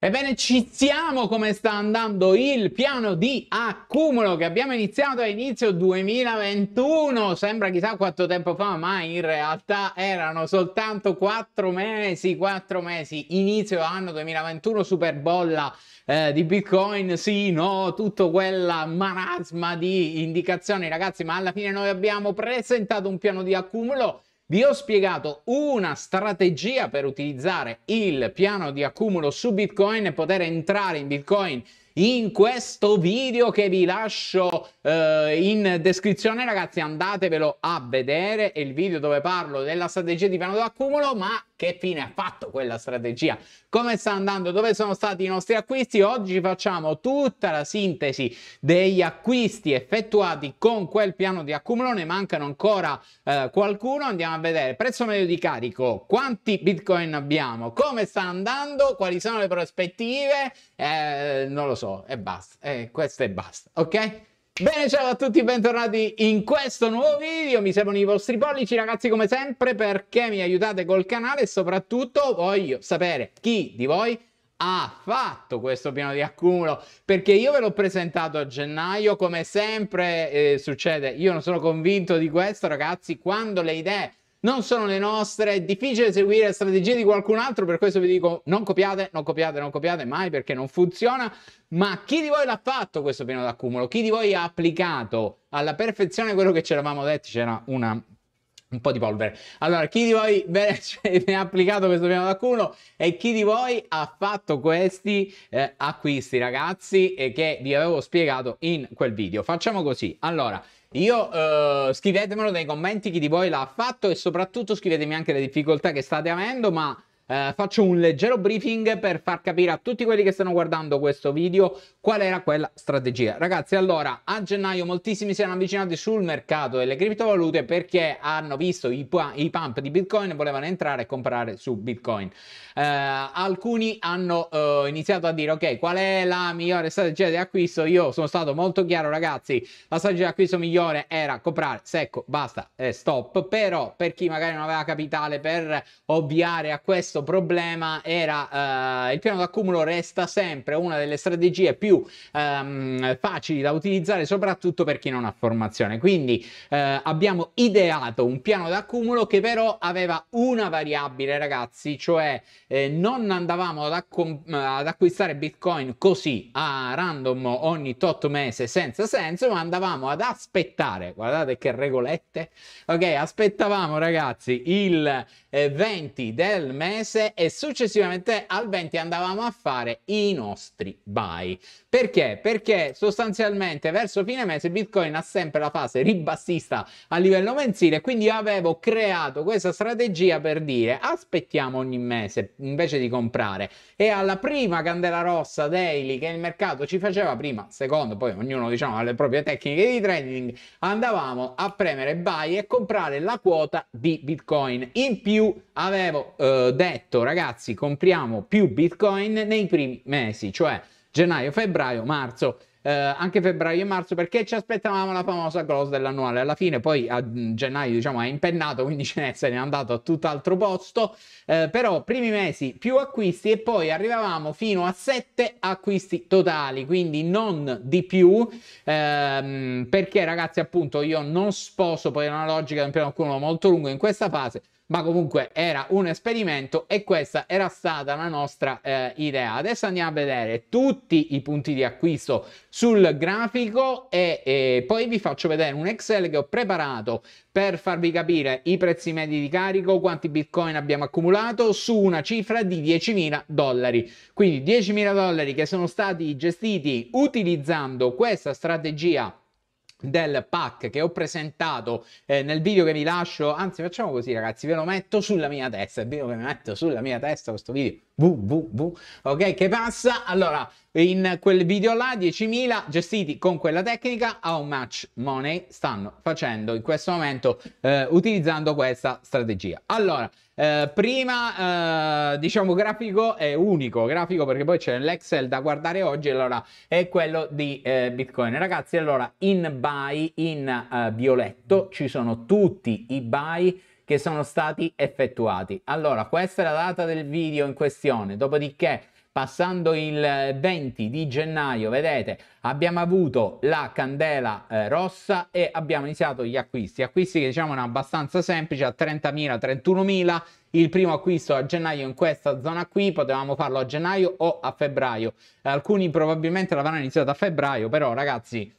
Ebbene, ci siamo come sta andando il piano di accumulo che abbiamo iniziato a inizio 2021. Sembra chissà quanto tempo fa, ma in realtà erano soltanto 4 mesi, 4 mesi, inizio anno 2021, super bolla eh, di Bitcoin, sì, no, tutto quella marasma di indicazioni, ragazzi, ma alla fine noi abbiamo presentato un piano di accumulo vi ho spiegato una strategia per utilizzare il piano di accumulo su Bitcoin e poter entrare in Bitcoin in questo video che vi lascio eh, in descrizione ragazzi andatevelo a vedere è il video dove parlo della strategia di piano d'accumulo ma che fine ha fatto quella strategia come sta andando dove sono stati i nostri acquisti oggi facciamo tutta la sintesi degli acquisti effettuati con quel piano di accumulo ne mancano ancora eh, qualcuno andiamo a vedere prezzo medio di carico quanti bitcoin abbiamo come sta andando quali sono le prospettive eh, non lo so so, e basta, e questo è basta, ok? Bene, ciao a tutti, bentornati in questo nuovo video, mi servono i vostri pollici ragazzi come sempre perché mi aiutate col canale e soprattutto voglio sapere chi di voi ha fatto questo piano di accumulo perché io ve l'ho presentato a gennaio come sempre eh, succede io non sono convinto di questo ragazzi quando le idee non sono le nostre, è difficile seguire le strategie di qualcun altro, per questo vi dico non copiate, non copiate, non copiate mai perché non funziona, ma chi di voi l'ha fatto questo piano d'accumulo? Chi di voi ha applicato alla perfezione quello che ci eravamo detti? C'era una un po' di polvere. Allora, chi di voi ve ne ha applicato questo piano d'accumulo e chi di voi ha fatto questi eh, acquisti, ragazzi, e che vi avevo spiegato in quel video? Facciamo così. Allora, io eh, scrivetemelo nei commenti chi di voi l'ha fatto e soprattutto scrivetemi anche le difficoltà che state avendo, ma eh, faccio un leggero briefing per far capire a tutti quelli che stanno guardando questo video qual era quella strategia. Ragazzi, allora, a gennaio moltissimi si erano avvicinati sul mercato delle criptovalute perché hanno visto i, i pump di Bitcoin e volevano entrare e comprare su Bitcoin. Eh, alcuni hanno eh, iniziato a dire, ok, qual è la migliore strategia di acquisto? Io sono stato molto chiaro, ragazzi, la strategia di acquisto migliore era comprare secco, basta, stop. Però per chi magari non aveva capitale per ovviare a questo questo problema era eh, il piano d'accumulo resta sempre una delle strategie più ehm, facili da utilizzare soprattutto per chi non ha formazione quindi eh, abbiamo ideato un piano d'accumulo che però aveva una variabile ragazzi cioè eh, non andavamo ad, ad acquistare bitcoin così a random ogni tot mese senza senso ma andavamo ad aspettare guardate che regolette ok aspettavamo ragazzi il 20 eh, del mese mese e successivamente al 20 andavamo a fare i nostri buy. Perché? Perché sostanzialmente verso fine mese Bitcoin ha sempre la fase ribassista a livello mensile, quindi avevo creato questa strategia per dire aspettiamo ogni mese invece di comprare e alla prima candela rossa daily che il mercato ci faceva prima, secondo, poi ognuno diciamo ha le proprie tecniche di trading, andavamo a premere buy e comprare la quota di Bitcoin. In più avevo eh, detto ragazzi compriamo più Bitcoin nei primi mesi, cioè gennaio, febbraio, marzo. Eh, anche febbraio e marzo perché ci aspettavamo la famosa close dell'annuale alla fine poi a mm, gennaio diciamo è impennato quindi ce ne è andato a tutt'altro posto eh, però primi mesi più acquisti e poi arrivavamo fino a 7 acquisti totali quindi non di più ehm, perché ragazzi appunto io non sposo poi è una logica di un piano molto lungo in questa fase ma comunque era un esperimento e questa era stata la nostra eh, idea. Adesso andiamo a vedere tutti i punti di acquisto sul grafico e, e poi vi faccio vedere un Excel che ho preparato per farvi capire i prezzi medi di carico, quanti bitcoin abbiamo accumulato su una cifra di 10.000 dollari. Quindi 10.000 dollari che sono stati gestiti utilizzando questa strategia del pack che ho presentato eh, nel video che vi lascio, anzi facciamo così ragazzi, ve lo metto sulla mia testa, il video che vi metto sulla mia testa questo video, bu, bu, bu, ok che passa, allora in quel video là 10.000 gestiti con quella tecnica how much money stanno facendo in questo momento eh, utilizzando questa strategia allora eh, prima eh, diciamo grafico è unico grafico perché poi c'è l'Excel da guardare oggi allora è quello di eh, Bitcoin ragazzi allora in buy in eh, violetto ci sono tutti i buy che sono stati effettuati allora questa è la data del video in questione dopodiché Passando il 20 di gennaio, vedete, abbiamo avuto la candela eh, rossa e abbiamo iniziato gli acquisti. Acquisti che diciamo sono abbastanza semplici, a 30.000, 31.000. Il primo acquisto a gennaio in questa zona qui, potevamo farlo a gennaio o a febbraio. Alcuni probabilmente l'avranno iniziato a febbraio, però ragazzi,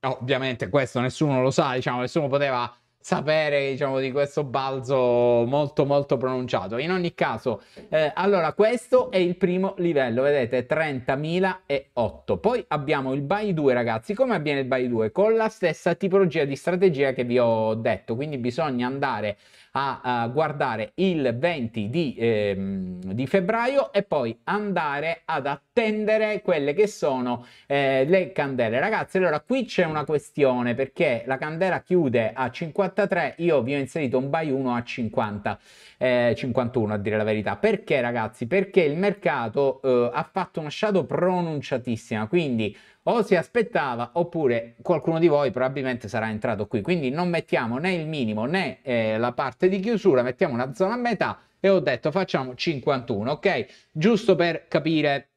ovviamente questo nessuno lo sa, diciamo, nessuno poteva sapere diciamo, di questo balzo molto molto pronunciato. In ogni caso, eh, allora questo è il primo livello, vedete 30.008. Poi abbiamo il buy 2 ragazzi, come avviene il buy 2? Con la stessa tipologia di strategia che vi ho detto, quindi bisogna andare a, a guardare il 20 di, ehm, di, febbraio e poi andare ad attendere quelle che sono eh, le candele. Ragazzi, allora qui c'è una questione perché la candela chiude a 53, io vi ho inserito un buy 1 a 50, eh, 51 a dire la verità. Perché ragazzi? Perché il mercato eh, ha fatto una shadow pronunciatissima, quindi o si aspettava oppure qualcuno di voi probabilmente sarà entrato qui. Quindi non mettiamo né il minimo né eh, la parte di chiusura, mettiamo una zona a metà e ho detto facciamo 51, ok? Giusto per capire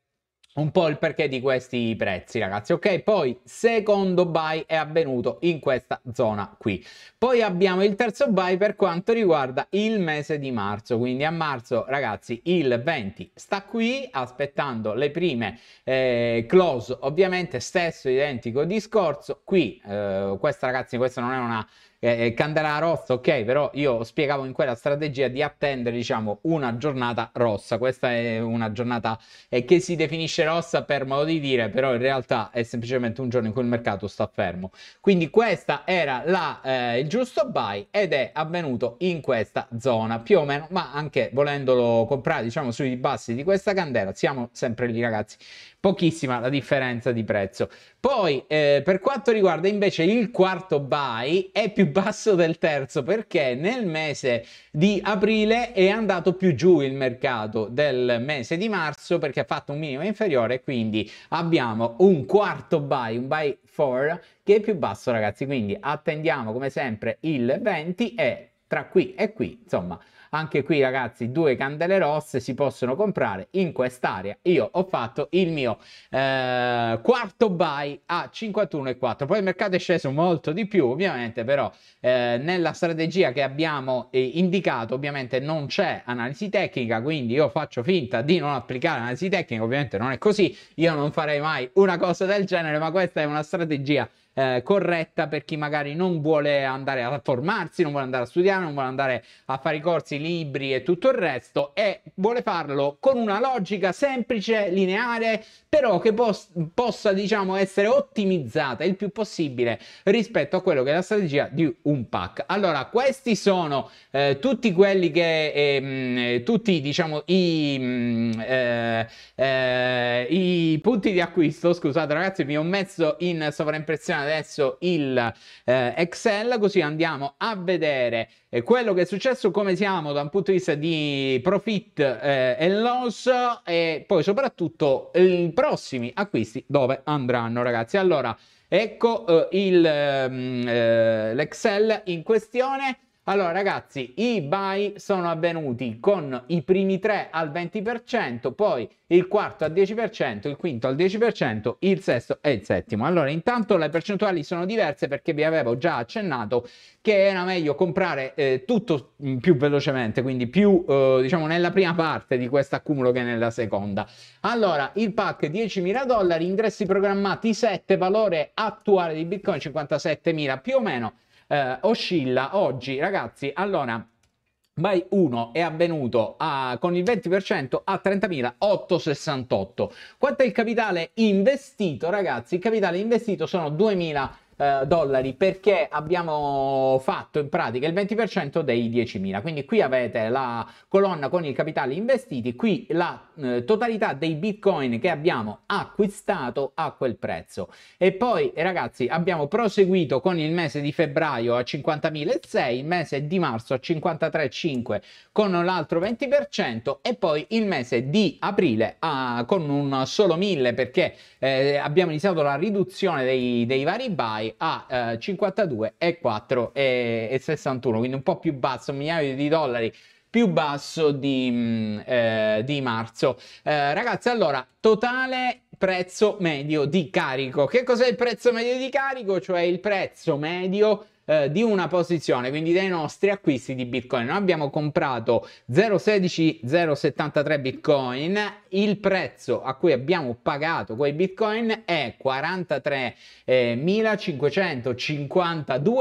un po' il perché di questi prezzi ragazzi ok poi secondo buy è avvenuto in questa zona qui poi abbiamo il terzo buy per quanto riguarda il mese di marzo quindi a marzo ragazzi il 20 sta qui aspettando le prime eh, close ovviamente stesso identico discorso qui eh, questa ragazzi questa non è una eh, eh Candela rossa, ok, però io spiegavo in quella strategia di attendere, diciamo, una giornata rossa. Questa è una giornata eh, che si definisce rossa per modo di dire, però in realtà è semplicemente un giorno in cui il mercato sta fermo. Quindi questa era la, eh, il giusto buy ed è avvenuto in questa zona, più o meno, ma anche volendolo comprare, diciamo, sui bassi di questa candela, siamo sempre lì, ragazzi. Pochissima la differenza di prezzo. Poi, eh, per quanto riguarda invece il quarto buy, è più basso del terzo perché nel mese di aprile è andato più giù il mercato del mese di marzo perché ha fatto un minimo inferiore, quindi abbiamo un quarto buy, un buy 4 che è più basso, ragazzi. Quindi attendiamo come sempre il 20 e tra qui e qui, insomma, anche qui ragazzi due candele rosse si possono comprare in quest'area. Io ho fatto il mio eh, quarto buy a 51,4. Poi il mercato è sceso molto di più ovviamente però eh, nella strategia che abbiamo eh, indicato ovviamente non c'è analisi tecnica quindi io faccio finta di non applicare analisi tecnica ovviamente non è così. Io non farei mai una cosa del genere ma questa è una strategia eh, corretta per chi magari non vuole andare a formarsi, non vuole andare a studiare, non vuole andare a fare i corsi, i libri e tutto il resto e vuole farlo con una logica semplice, lineare, però che pos- possa diciamo essere ottimizzata il più possibile rispetto a quello che è la strategia di un pack. Allora, questi sono eh, tutti quelli che eh, tutti diciamo i, mh, mm, eh, eh, i punti di acquisto, scusate ragazzi, mi ho messo in sovraimpressione adesso il eh, Excel così andiamo a vedere eh, quello che è successo, come siamo da un punto di vista di profit eh, e loss e poi soprattutto i prossimi acquisti dove andranno ragazzi. Allora ecco eh, il, ehm, eh, l'Excel in questione. Allora ragazzi, i buy sono avvenuti con i primi tre al 20%, poi il quarto al 10%, il quinto al 10%, il sesto e il settimo. Allora intanto le percentuali sono diverse perché vi avevo già accennato che era meglio comprare eh, tutto mm, più velocemente, quindi più eh, diciamo nella prima parte di questo accumulo che nella seconda. Allora il pack 10.000 dollari, ingressi programmati 7, valore attuale di Bitcoin 57.000 più o meno eh, oscilla oggi, ragazzi, allora by 1 è avvenuto a, ah, con il 20% a 30.868. Quanto è il capitale investito, ragazzi? Il capitale investito sono 2.000 eh, dollari perché abbiamo fatto in pratica il 20% dei 10.000. Quindi qui avete la colonna con i capitali investiti, qui la eh, totalità dei bitcoin che abbiamo acquistato a quel prezzo. E poi ragazzi abbiamo proseguito con il mese di febbraio a 50.006, il mese di marzo a 53.5 con l'altro 20% e poi il mese di aprile a, con un solo 1000 perché eh, abbiamo iniziato la riduzione dei, dei vari buy dollari a eh, e 61 quindi un po' più basso, un migliaio di dollari più basso di, mm, eh, di marzo. Eh, ragazzi, allora, totale prezzo medio di carico. Che cos'è il prezzo medio di carico? Cioè il prezzo medio eh, di una posizione, quindi dei nostri acquisti di Bitcoin. Noi abbiamo comprato 0,16073 Bitcoin, il prezzo a cui abbiamo pagato quei Bitcoin è 43.552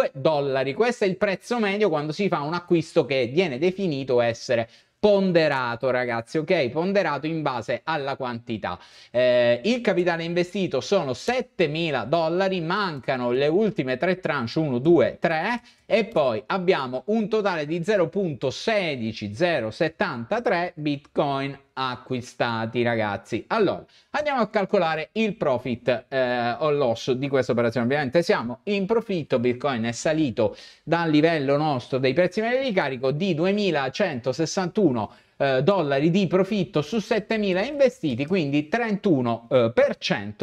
eh, dollari. Questo è il prezzo medio quando si fa un acquisto che viene definito essere ponderato ragazzi ok ponderato in base alla quantità eh, il capitale investito sono 7000 dollari mancano le ultime tre tranche 1 2 3 e poi abbiamo un totale di 0.16073 bitcoin acquistati ragazzi allora andiamo a calcolare il profit eh, o loss di questa operazione ovviamente siamo in profitto bitcoin è salito dal livello nostro dei prezzi medi di carico di 2161 eh, dollari di profitto su 7.000 investiti, quindi 31%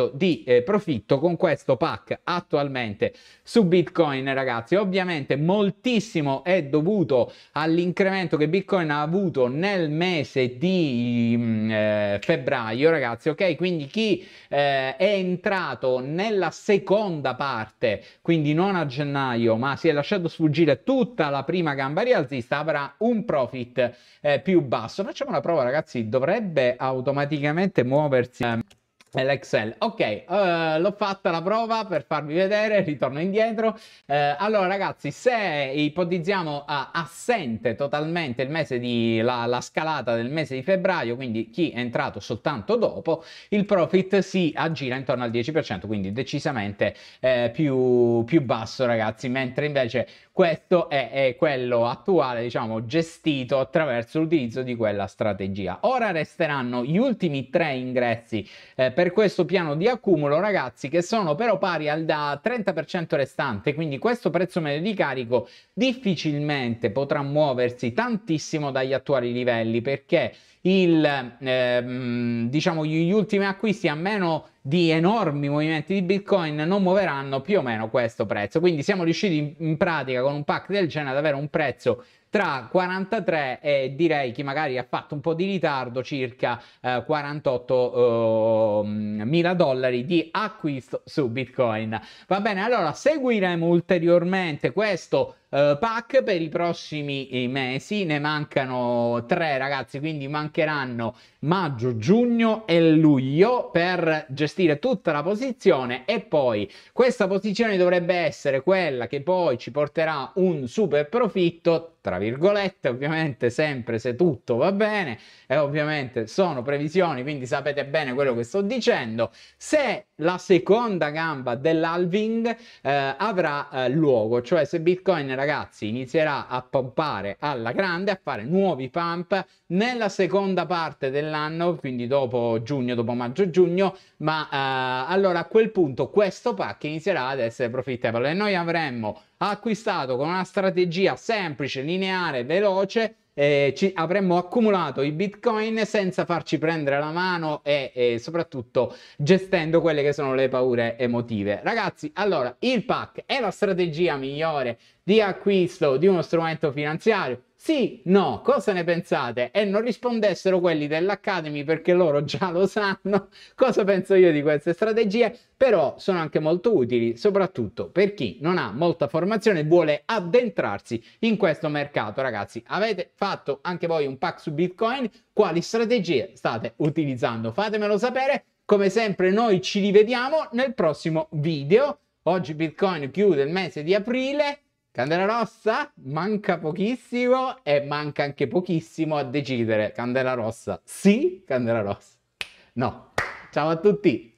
eh, di eh, profitto con questo pack attualmente su Bitcoin, ragazzi. Ovviamente moltissimo è dovuto all'incremento che Bitcoin ha avuto nel mese di mm, eh, febbraio, ragazzi, ok? Quindi chi eh, è entrato nella seconda parte, quindi non a gennaio, ma si è lasciato sfuggire tutta la prima gamba rialzista, avrà un profit eh, più basso passo, facciamo una prova ragazzi, dovrebbe automaticamente muoversi ehm, è l'Excel. Ok, uh, l'ho fatta la prova per farvi vedere, ritorno indietro. Uh, allora ragazzi, se ipotizziamo uh, assente totalmente il mese di, la, la, scalata del mese di febbraio, quindi chi è entrato soltanto dopo, il profit si aggira intorno al 10%, quindi decisamente eh, più, più, basso ragazzi, mentre invece questo è, è quello attuale, diciamo, gestito attraverso l'utilizzo di quella strategia. Ora resteranno gli ultimi tre ingressi. Eh, per questo piano di accumulo ragazzi che sono però pari al da 30% restante quindi questo prezzo medio di carico difficilmente potrà muoversi tantissimo dagli attuali livelli perché il, eh, diciamo gli ultimi acquisti a meno di enormi movimenti di bitcoin non muoveranno più o meno questo prezzo quindi siamo riusciti in pratica con un pack del genere ad avere un prezzo tra 43 e direi che magari ha fatto un po' di ritardo circa eh, 48 eh, mila dollari di acquisto su Bitcoin. Va bene, allora seguiremo ulteriormente questo Uh, eh, pack per i prossimi eh, mesi. Ne mancano tre, ragazzi, quindi mancheranno maggio, giugno e luglio per gestire tutta la posizione e poi questa posizione dovrebbe essere quella che poi ci porterà un super profitto tra virgolette, ovviamente sempre se tutto va bene e ovviamente sono previsioni, quindi sapete bene quello che sto dicendo. Se la seconda gamba dell'alving eh, avrà eh, luogo, cioè se Bitcoin ragazzi inizierà a pompare alla grande, a fare nuovi pump nella seconda parte dell'anno, quindi dopo giugno, dopo maggio-giugno, ma eh, allora a quel punto questo pack inizierà ad essere profittevole. e Noi avremmo ha acquistato con una strategia semplice, lineare, veloce, eh, ci avremmo accumulato i bitcoin senza farci prendere la mano e, e, soprattutto gestendo quelle che sono le paure emotive. Ragazzi, allora il PAC è la strategia migliore di acquisto di uno strumento finanziario sì, no, cosa ne pensate? E non rispondessero quelli dell'Academy perché loro già lo sanno cosa penso io di queste strategie, però sono anche molto utili, soprattutto per chi non ha molta formazione e vuole addentrarsi in questo mercato. Ragazzi, avete fatto anche voi un pack su Bitcoin? Quali strategie state utilizzando? Fatemelo sapere. Come sempre noi ci rivediamo nel prossimo video. Oggi Bitcoin chiude il mese di aprile Candela rossa manca pochissimo e manca anche pochissimo a decidere. Candela rossa sì, candela rossa no. Ciao a tutti!